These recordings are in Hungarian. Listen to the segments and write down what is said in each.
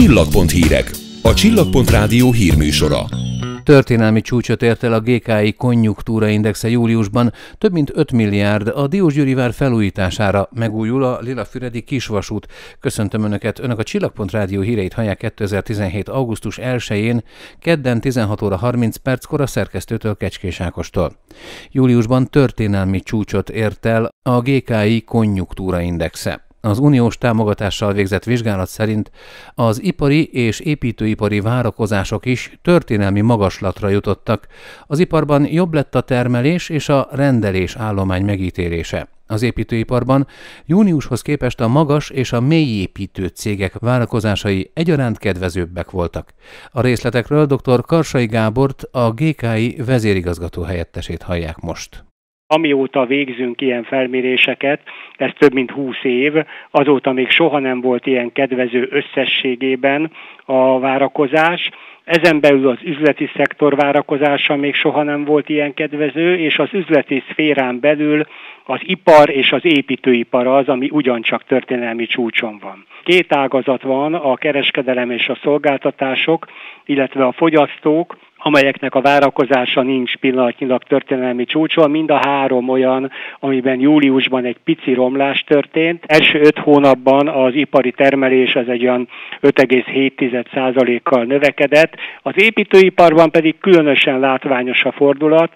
Csillagpont hírek. A Csillagpont rádió hírműsora. Történelmi csúcsot ért el a GKI indexe júliusban, több mint 5 milliárd a Diósgyőri vár felújítására megújul a Lilafüredi kisvasút. Köszöntöm Önöket, Önök a Csillagpont Rádió híreit hallják 2017. augusztus 1-én, kedden 16 óra 30 perckor a szerkesztőtől Kecskés Ákostól. Júliusban történelmi csúcsot ért el a GKI indexe. Az uniós támogatással végzett vizsgálat szerint az ipari és építőipari várakozások is történelmi magaslatra jutottak. Az iparban jobb lett a termelés és a rendelés állomány megítélése. Az építőiparban júniushoz képest a magas és a mélyépítő cégek várakozásai egyaránt kedvezőbbek voltak. A részletekről dr. Karsai Gábort, a GKI vezérigazgató helyettesét hallják most. Amióta végzünk ilyen felméréseket, ez több mint 20 év, azóta még soha nem volt ilyen kedvező összességében a várakozás. Ezen belül az üzleti szektor várakozása még soha nem volt ilyen kedvező, és az üzleti szférán belül az ipar és az építőipar az, ami ugyancsak történelmi csúcson van. Két ágazat van, a kereskedelem és a szolgáltatások, illetve a fogyasztók, amelyeknek a várakozása nincs pillanatnyilag történelmi csúcson. Mind a három olyan, amiben júliusban egy pici romlás történt. Első öt hónapban az ipari termelés az egy olyan 5,7%-kal növekedett. Az építőiparban pedig különösen látványos a fordulat,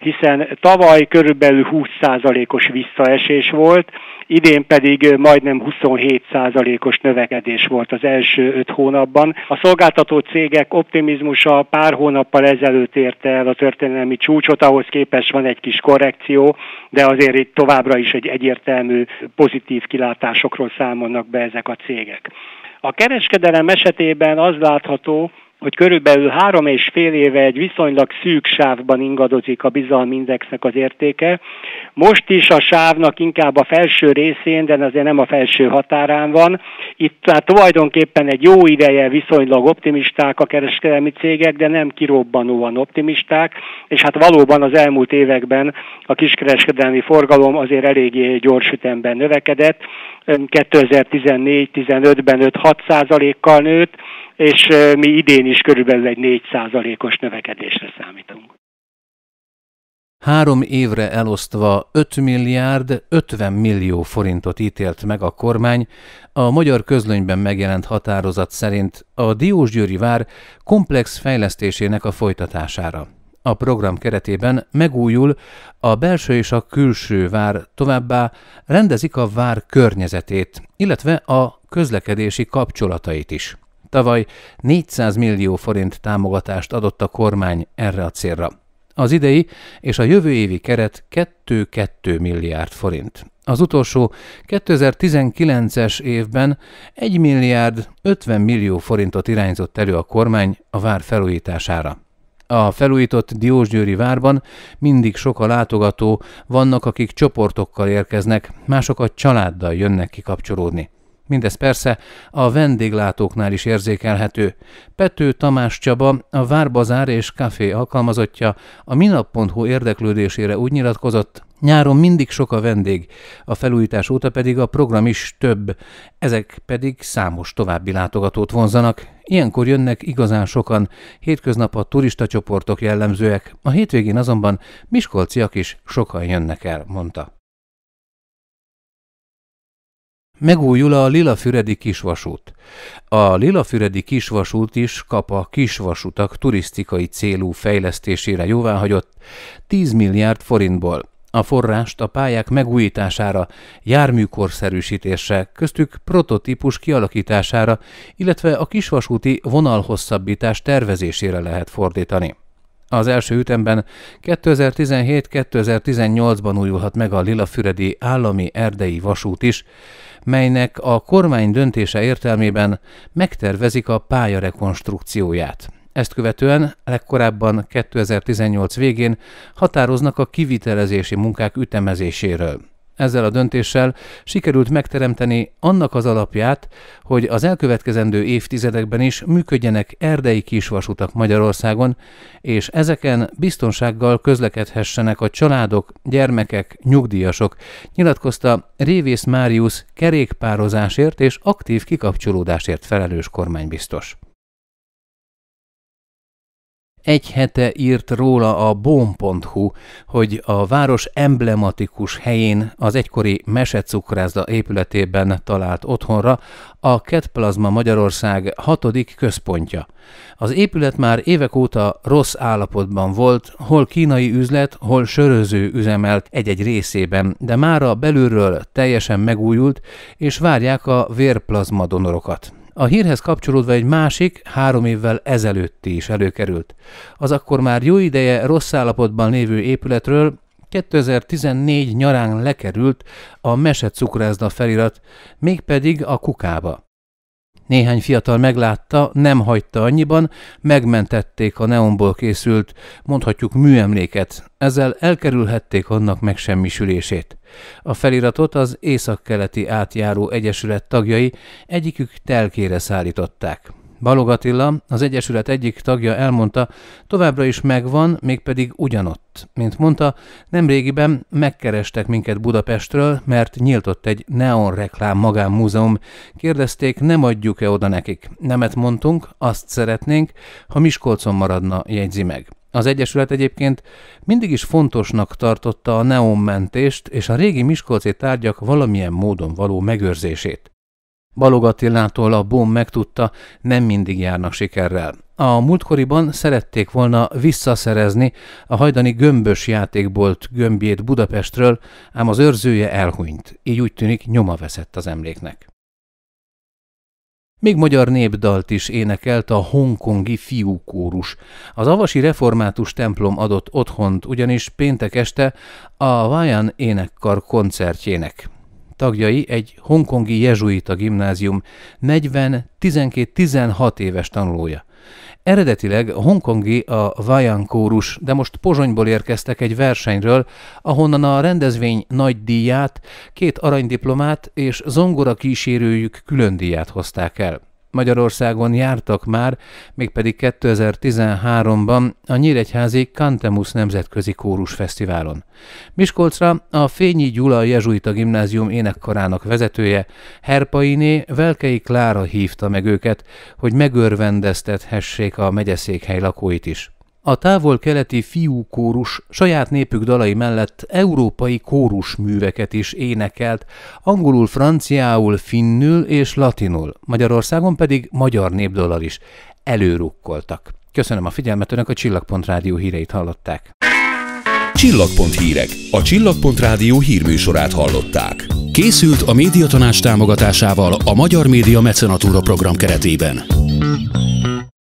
hiszen tavaly körülbelül 20%-os visszaesés volt, idén pedig majdnem 27%-os növekedés volt az első öt hónapban. A szolgáltató cégek optimizmusa pár hónappal ezelőtt érte el a történelmi csúcsot, ahhoz képest van egy kis korrekció, de azért itt továbbra is egy egyértelmű pozitív kilátásokról számolnak be ezek a cégek. A kereskedelem esetében az látható, hogy körülbelül három és fél éve egy viszonylag szűk sávban ingadozik a bizalmi indexnek az értéke. Most is a sávnak inkább a felső részén, de azért nem a felső határán van. Itt tehát tulajdonképpen egy jó ideje viszonylag optimisták a kereskedelmi cégek, de nem kirobbanóan optimisták, és hát valóban az elmúlt években a kiskereskedelmi forgalom azért eléggé gyors ütemben növekedett. 2014-15-ben 5-6 százalékkal nőtt, és mi idén is körülbelül egy 4%-os növekedésre számítunk. Három évre elosztva 5 milliárd 50 millió forintot ítélt meg a kormány, a magyar közlönyben megjelent határozat szerint a Diósgyőri vár komplex fejlesztésének a folytatására. A program keretében megújul a belső és a külső vár, továbbá rendezik a vár környezetét, illetve a közlekedési kapcsolatait is. Tavaly 400 millió forint támogatást adott a kormány erre a célra. Az idei és a jövő évi keret 2-2 milliárd forint. Az utolsó 2019-es évben 1 milliárd 50 millió forintot irányzott elő a kormány a vár felújítására. A felújított Diósgyőri várban mindig sok a látogató, vannak, akik csoportokkal érkeznek, mások a családdal jönnek kikapcsolódni. Mindez persze a vendéglátóknál is érzékelhető. Pető Tamás Csaba, a Várbazár és Café alkalmazottja a minap.hu érdeklődésére úgy nyilatkozott, Nyáron mindig sok a vendég, a felújítás óta pedig a program is több, ezek pedig számos további látogatót vonzanak. Ilyenkor jönnek igazán sokan, hétköznap a turista csoportok jellemzőek, a hétvégén azonban miskolciak is sokan jönnek el, mondta. Megújul a Lilafüredi kisvasút. A Lilafüredi kisvasút is kap a kisvasutak turisztikai célú fejlesztésére jóváhagyott 10 milliárd forintból. A forrást a pályák megújítására, járműkorszerűsítésre, köztük prototípus kialakítására, illetve a kisvasúti vonalhosszabbítás tervezésére lehet fordítani. Az első ütemben 2017-2018-ban újulhat meg a Lilafüredi állami erdei vasút is, melynek a kormány döntése értelmében megtervezik a pálya rekonstrukcióját. Ezt követően legkorábban 2018 végén határoznak a kivitelezési munkák ütemezéséről. Ezzel a döntéssel sikerült megteremteni annak az alapját, hogy az elkövetkezendő évtizedekben is működjenek erdei kisvasutak Magyarországon, és ezeken biztonsággal közlekedhessenek a családok, gyermekek, nyugdíjasok, nyilatkozta Révész Máriusz kerékpározásért és aktív kikapcsolódásért felelős kormánybiztos. Egy hete írt róla a bom.hu, hogy a város emblematikus helyén az egykori mesecukrászda épületében talált otthonra a Ketplazma Magyarország hatodik központja. Az épület már évek óta rossz állapotban volt, hol kínai üzlet, hol söröző üzemelt egy-egy részében, de mára belülről teljesen megújult, és várják a vérplazma donorokat. A hírhez kapcsolódva egy másik, három évvel ezelőtti is előkerült. Az akkor már jó ideje rossz állapotban lévő épületről 2014 nyarán lekerült a mesecukrászda felirat, mégpedig a kukába. Néhány fiatal meglátta, nem hagyta annyiban, megmentették a neonból készült, mondhatjuk műemléket, ezzel elkerülhették annak megsemmisülését. A feliratot az Északkeleti Átjáró Egyesület tagjai egyikük telkére szállították. Balog Attila, az Egyesület egyik tagja elmondta, továbbra is megvan, mégpedig ugyanott. Mint mondta, nemrégiben megkerestek minket Budapestről, mert nyíltott egy neon reklám magánmúzeum. Kérdezték, nem adjuk-e oda nekik. Nemet mondtunk, azt szeretnénk, ha Miskolcon maradna, jegyzi meg. Az Egyesület egyébként mindig is fontosnak tartotta a neonmentést és a régi miskolci tárgyak valamilyen módon való megőrzését. Balog Attilától a BOM megtudta, nem mindig járnak sikerrel. A múltkoriban szerették volna visszaszerezni a hajdani gömbös játékbolt gömbjét Budapestről, ám az őrzője elhunyt, így úgy tűnik nyoma veszett az emléknek. Még magyar népdalt is énekelt a hongkongi fiúkórus. Az avasi református templom adott otthont, ugyanis péntek este a Vajan énekkar koncertjének tagjai egy hongkongi jezsuita gimnázium 40-12-16 éves tanulója. Eredetileg a hongkongi a Vajan kórus, de most Pozsonyból érkeztek egy versenyről, ahonnan a rendezvény nagy díját, két aranydiplomát és zongora kísérőjük külön díját hozták el. Magyarországon jártak már, mégpedig 2013-ban a Nyíregyházi Kantemus Nemzetközi Kórus Fesztiválon. Miskolcra a Fényi Gyula Jezsuita Gimnázium énekkarának vezetője, Herpainé Velkei Klára hívta meg őket, hogy megörvendeztethessék a megyeszékhely lakóit is. A távol-keleti fiú kórus saját népük dalai mellett európai kórus műveket is énekelt, angolul, franciául, finnül és latinul, Magyarországon pedig magyar népdalal is előrukkoltak. Köszönöm a figyelmet, Önök a Csillagpont Rádió híreit hallották. Csillagpont hírek. A Csillagpont Rádió hírműsorát hallották. Készült a médiatanás támogatásával a Magyar Média Mecenatúra program keretében.